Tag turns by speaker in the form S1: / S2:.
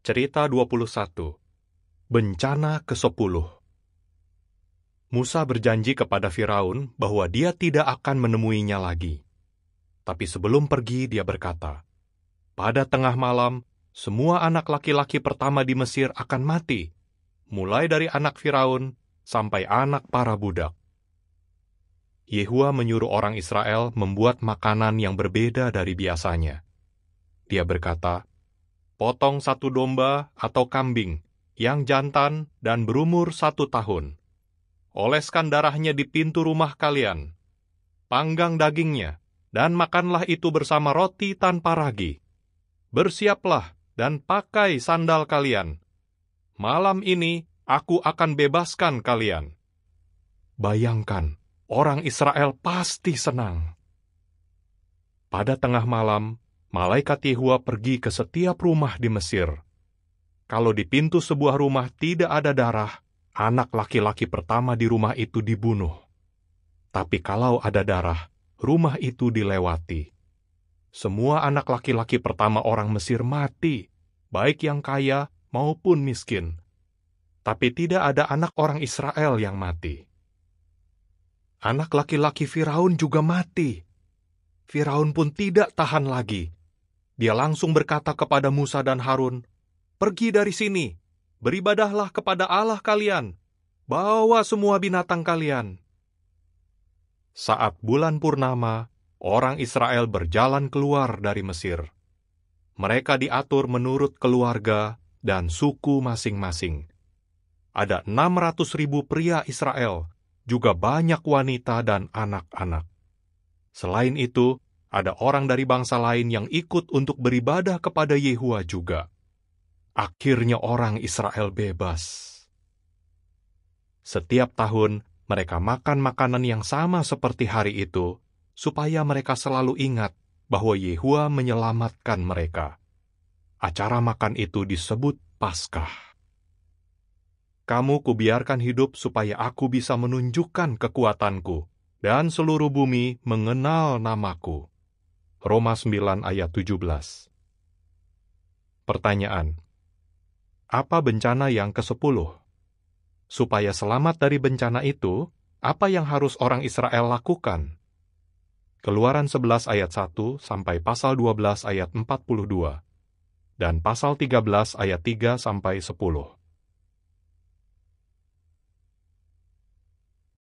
S1: Cerita 21 Bencana ke-10 Musa berjanji kepada Firaun bahwa dia tidak akan menemuinya lagi. Tapi sebelum pergi dia berkata, Pada tengah malam, semua anak laki-laki pertama di Mesir akan mati, mulai dari anak Firaun sampai anak para budak. Yehua menyuruh orang Israel membuat makanan yang berbeda dari biasanya. Dia berkata, potong satu domba atau kambing yang jantan dan berumur satu tahun. Oleskan darahnya di pintu rumah kalian. Panggang dagingnya, dan makanlah itu bersama roti tanpa ragi. Bersiaplah dan pakai sandal kalian. Malam ini aku akan bebaskan kalian. Bayangkan, orang Israel pasti senang. Pada tengah malam, malaikat Yehua pergi ke setiap rumah di Mesir. Kalau di pintu sebuah rumah tidak ada darah, anak laki-laki pertama di rumah itu dibunuh. Tapi kalau ada darah, rumah itu dilewati. Semua anak laki-laki pertama orang Mesir mati, baik yang kaya maupun miskin. Tapi tidak ada anak orang Israel yang mati. Anak laki-laki Firaun juga mati. Firaun pun tidak tahan lagi dia langsung berkata kepada Musa dan Harun, Pergi dari sini, beribadahlah kepada Allah kalian, bawa semua binatang kalian. Saat bulan purnama, orang Israel berjalan keluar dari Mesir. Mereka diatur menurut keluarga dan suku masing-masing. Ada 600 ribu pria Israel, juga banyak wanita dan anak-anak. Selain itu, ada orang dari bangsa lain yang ikut untuk beribadah kepada Yehua juga. Akhirnya orang Israel bebas. Setiap tahun, mereka makan makanan yang sama seperti hari itu, supaya mereka selalu ingat bahwa Yehua menyelamatkan mereka. Acara makan itu disebut Paskah. Kamu kubiarkan hidup supaya aku bisa menunjukkan kekuatanku, dan seluruh bumi mengenal namaku. Roma 9 ayat 17. Pertanyaan. Apa bencana yang ke-10? Supaya selamat dari bencana itu, apa yang harus orang Israel lakukan? Keluaran 11 ayat 1 sampai pasal 12 ayat 42 dan pasal 13 ayat 3 sampai 10.